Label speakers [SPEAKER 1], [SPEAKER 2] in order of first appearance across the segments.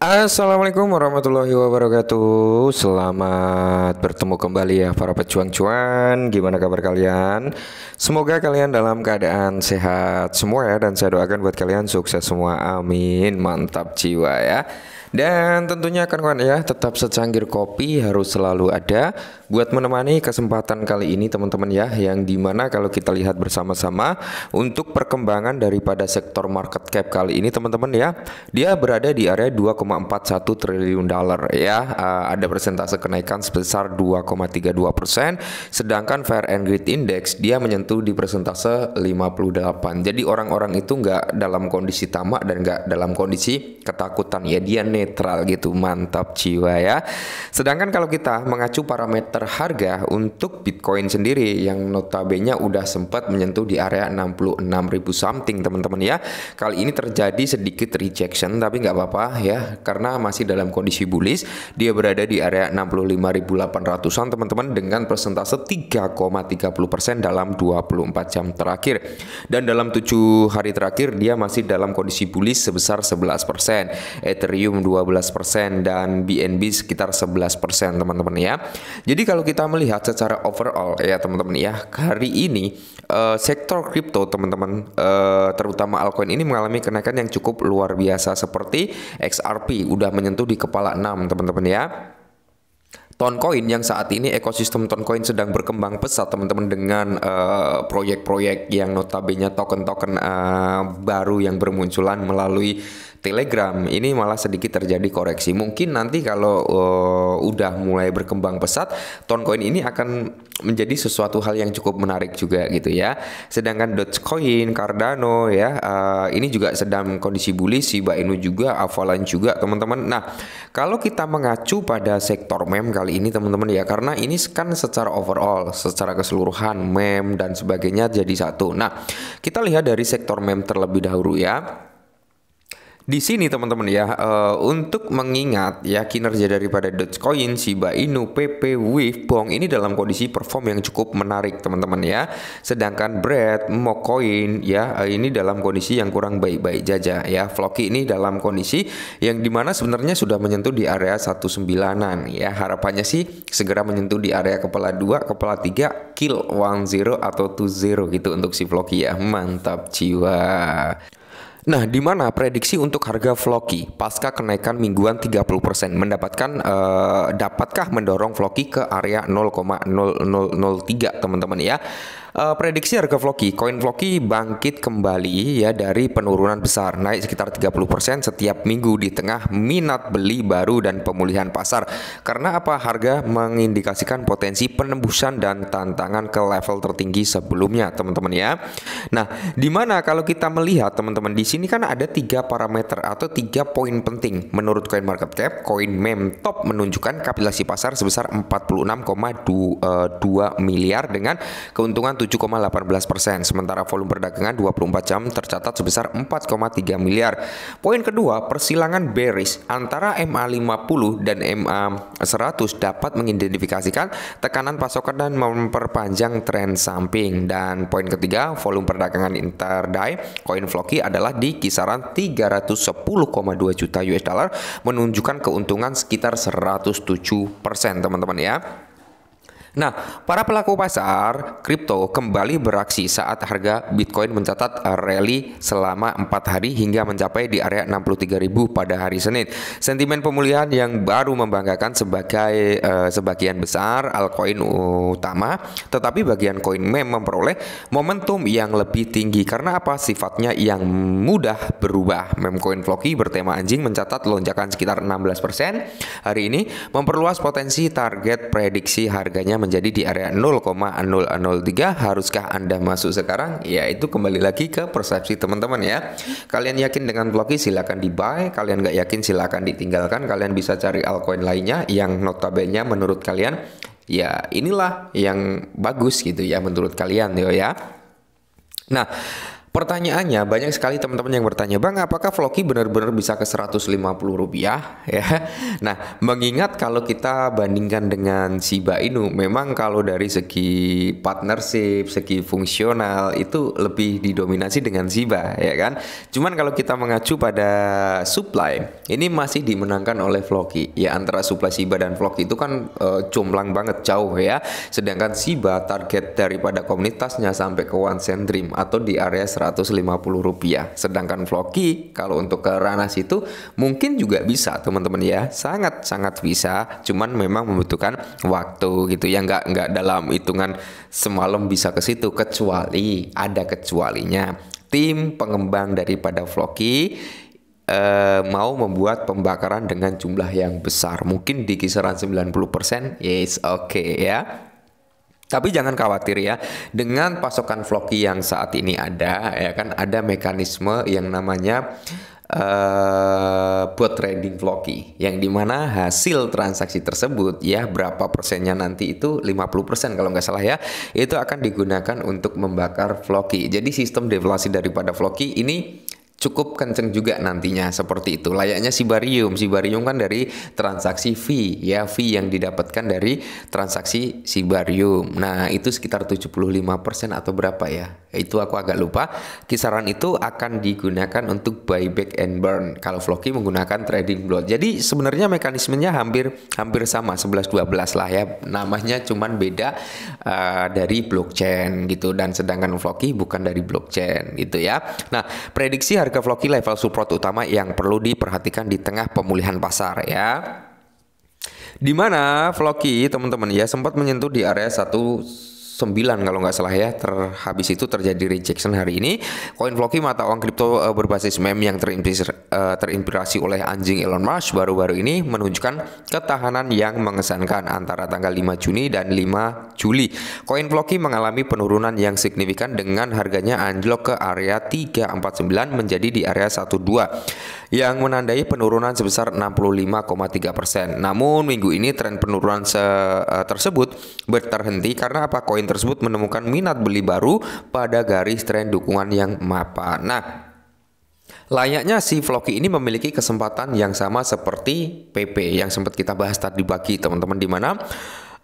[SPEAKER 1] Assalamualaikum warahmatullahi wabarakatuh Selamat bertemu kembali ya para pejuang cuan Gimana kabar kalian? Semoga kalian dalam keadaan sehat semua ya Dan saya doakan buat kalian sukses semua Amin Mantap jiwa ya dan tentunya kan kawan ya tetap secangkir kopi harus selalu ada buat menemani kesempatan kali ini teman-teman ya yang dimana kalau kita lihat bersama-sama untuk perkembangan daripada sektor market cap kali ini teman-teman ya dia berada di area 1,41 triliun dolar ya. Uh, ada persentase kenaikan sebesar 2,32 persen. Sedangkan Fair and Greed Index dia menyentuh di persentase 58. Jadi orang-orang itu nggak dalam kondisi tamak dan nggak dalam kondisi ketakutan ya. Dia netral gitu. Mantap jiwa ya. Sedangkan kalau kita mengacu parameter harga untuk Bitcoin sendiri yang notabene udah sempat menyentuh di area 66.000 something teman-teman ya. Kali ini terjadi sedikit rejection tapi nggak apa-apa ya karena masih dalam kondisi bullish. Dia berada di area 65.800-an teman-teman dengan persentase 3,30% dalam 24 jam terakhir. Dan dalam 7 hari terakhir dia masih dalam kondisi bullish sebesar 11%, Ethereum 12% dan BNB sekitar 11% teman-teman ya. Jadi kalau kita melihat secara overall ya teman-teman ya, hari ini uh, sektor kripto teman-teman uh, terutama altcoin ini mengalami kenaikan yang cukup luar biasa seperti XRP tapi udah menyentuh di kepala 6 teman-teman ya. Toncoin yang saat ini ekosistem Toncoin sedang berkembang pesat teman-teman dengan eh, proyek-proyek uh, yang notabene token-token uh, baru yang bermunculan melalui Telegram ini malah sedikit terjadi koreksi. Mungkin nanti kalau uh, udah mulai berkembang pesat, Toncoin ini akan menjadi sesuatu hal yang cukup menarik juga gitu ya. Sedangkan Dogecoin, Cardano ya, uh, ini juga sedang kondisi bullish, Shiba Inu juga, Avalanche juga, teman-teman. Nah, kalau kita mengacu pada sektor mem kali ini teman-teman ya, karena ini kan secara overall, secara keseluruhan mem dan sebagainya jadi satu. Nah, kita lihat dari sektor mem terlebih dahulu ya. Di sini teman-teman ya, uh, untuk mengingat ya kinerja daripada Dogecoin, Shiba Inu, PP, Wave, Bong ini dalam kondisi perform yang cukup menarik teman-teman ya. Sedangkan Bread, Mocoin ya uh, ini dalam kondisi yang kurang baik-baik saja ya. Floki ini dalam kondisi yang dimana sebenarnya sudah menyentuh di area 19-an ya. Harapannya sih segera menyentuh di area kepala 2, kepala 3, kill 10 atau 20 gitu untuk si Floki ya. Mantap jiwa. Nah, di mana prediksi untuk harga Floki pasca kenaikan mingguan 30% mendapatkan eh, dapatkah mendorong Floki ke area 0,0003 teman-teman ya? Uh, prediksi harga Vloki, koin Vloki bangkit kembali ya dari penurunan besar, naik sekitar 30% setiap minggu di tengah minat beli baru dan pemulihan pasar. Karena apa? Harga mengindikasikan potensi penembusan dan tantangan ke level tertinggi sebelumnya, teman-teman ya. Nah, di mana kalau kita melihat teman-teman di sini kan ada tiga parameter atau tiga poin penting menurut koin market cap, koin mem top menunjukkan kapitalisasi pasar sebesar 46,2 eh, miliar dengan keuntungan 7,18 persen, sementara volume perdagangan 24 jam tercatat sebesar 4,3 miliar. Poin kedua, persilangan bearish antara MA50 dan MA100 dapat mengidentifikasikan tekanan pasokan dan memperpanjang tren samping. Dan poin ketiga, volume perdagangan interday koin Floki adalah di kisaran 310,2 juta US dollar menunjukkan keuntungan sekitar 107 persen teman-teman ya. Nah, para pelaku pasar kripto kembali beraksi saat harga Bitcoin mencatat rally selama empat hari hingga mencapai di area 63.000 pada hari Senin. Sentimen pemulihan yang baru membanggakan sebagai eh, sebagian besar altcoin utama, tetapi bagian koin mem memperoleh momentum yang lebih tinggi karena apa? Sifatnya yang mudah berubah. Memcoin Floki bertema anjing mencatat lonjakan sekitar 16% hari ini memperluas potensi target prediksi harganya menjadi di area 0,003 haruskah Anda masuk sekarang? Ya itu kembali lagi ke persepsi teman-teman ya. Kalian yakin dengan Blocky silahkan di buy, kalian nggak yakin silahkan ditinggalkan, kalian bisa cari altcoin lainnya yang notabene menurut kalian ya inilah yang bagus gitu ya menurut kalian yo ya. Nah, Pertanyaannya banyak sekali teman-teman yang bertanya, "Bang, apakah Floki benar-benar bisa ke 150 rupiah?" ya. Nah, mengingat kalau kita bandingkan dengan Shiba Inu, memang kalau dari segi partnership, segi fungsional itu lebih didominasi dengan Shiba, ya kan? Cuman kalau kita mengacu pada supply, ini masih dimenangkan oleh Floki Ya, antara supply Shiba dan Floki itu kan e, jomplang banget jauh ya. Sedangkan Shiba target daripada komunitasnya sampai ke one cent atau di area 150 rupiah. Sedangkan Vloki kalau untuk ke ranah situ mungkin juga bisa teman-teman ya. Sangat-sangat bisa, cuman memang membutuhkan waktu gitu ya. Nggak, nggak dalam hitungan semalam bisa ke situ, kecuali ada kecualinya. Tim pengembang daripada Vloki eh, mau membuat pembakaran dengan jumlah yang besar mungkin di kisaran 90% yes oke okay, ya tapi jangan khawatir ya, dengan pasokan Floki yang saat ini ada, ya kan ada mekanisme yang namanya uh, buat trading Floki, yang dimana hasil transaksi tersebut ya berapa persennya nanti itu 50% kalau nggak salah ya, itu akan digunakan untuk membakar Floki. Jadi sistem devaluasi daripada Floki ini cukup kenceng juga nantinya seperti itu. Layaknya si barium, si barium kan dari transaksi fee ya, fee yang didapatkan dari transaksi si barium. Nah, itu sekitar 75% atau berapa ya? Itu aku agak lupa. Kisaran itu akan digunakan untuk buyback and burn. Kalau Floki menggunakan trading block. Jadi sebenarnya mekanismenya hampir hampir sama 11 12 lah ya. Namanya cuman beda uh, dari blockchain gitu dan sedangkan Floki bukan dari blockchain gitu ya. Nah, prediksi harga ke Floki level support utama yang perlu diperhatikan di tengah pemulihan pasar ya. Di mana Floki teman-teman ya sempat menyentuh di area 1 9 kalau nggak salah ya terhabis itu terjadi rejection hari ini koin Floki mata uang kripto eh, berbasis meme yang terinspirasi, uh, eh, terinspirasi oleh anjing Elon Musk baru-baru ini menunjukkan ketahanan yang mengesankan antara tanggal 5 Juni dan 5 Juli koin Floki mengalami penurunan yang signifikan dengan harganya anjlok ke area 349 menjadi di area 12 yang menandai penurunan sebesar 65,3 persen. Namun minggu ini tren penurunan se eh, tersebut berterhenti karena apa? Koin tersebut menemukan minat beli baru pada garis tren dukungan yang mapan. Nah, Layaknya si Floki ini memiliki kesempatan yang sama seperti PP yang sempat kita bahas tadi pagi teman-teman di mana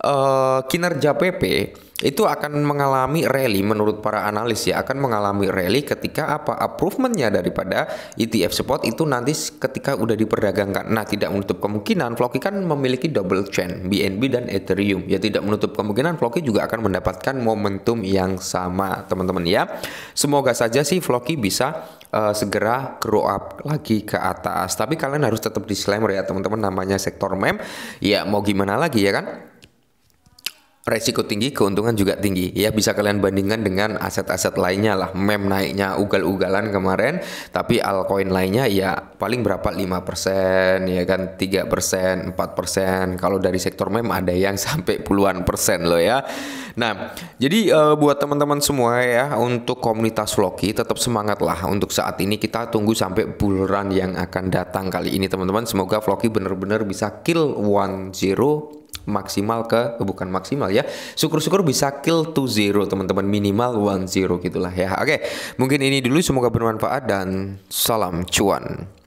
[SPEAKER 1] uh, kinerja PP itu akan mengalami rally menurut para analis ya akan mengalami rally ketika apa approvementnya daripada ETF spot itu nanti ketika udah diperdagangkan nah tidak menutup kemungkinan Floki kan memiliki double chain BNB dan Ethereum ya tidak menutup kemungkinan Floki juga akan mendapatkan momentum yang sama teman-teman ya semoga saja sih Floki bisa uh, segera grow up lagi ke atas tapi kalian harus tetap disclaimer ya teman-teman namanya sektor mem ya mau gimana lagi ya kan resiko tinggi, keuntungan juga tinggi. Ya bisa kalian bandingkan dengan aset-aset lainnya lah. Mem naiknya ugal-ugalan kemarin, tapi altcoin lainnya ya paling berapa lima persen, ya kan tiga persen, empat persen. Kalau dari sektor mem ada yang sampai puluhan persen loh ya. Nah, jadi uh, buat teman-teman semua ya untuk komunitas Loki tetap semangat lah untuk saat ini kita tunggu sampai bulan yang akan datang kali ini teman-teman. Semoga Loki benar-benar bisa kill one zero maksimal ke eh, bukan maksimal ya syukur-syukur bisa kill to zero teman-teman minimal one zero gitulah ya oke mungkin ini dulu semoga bermanfaat dan salam cuan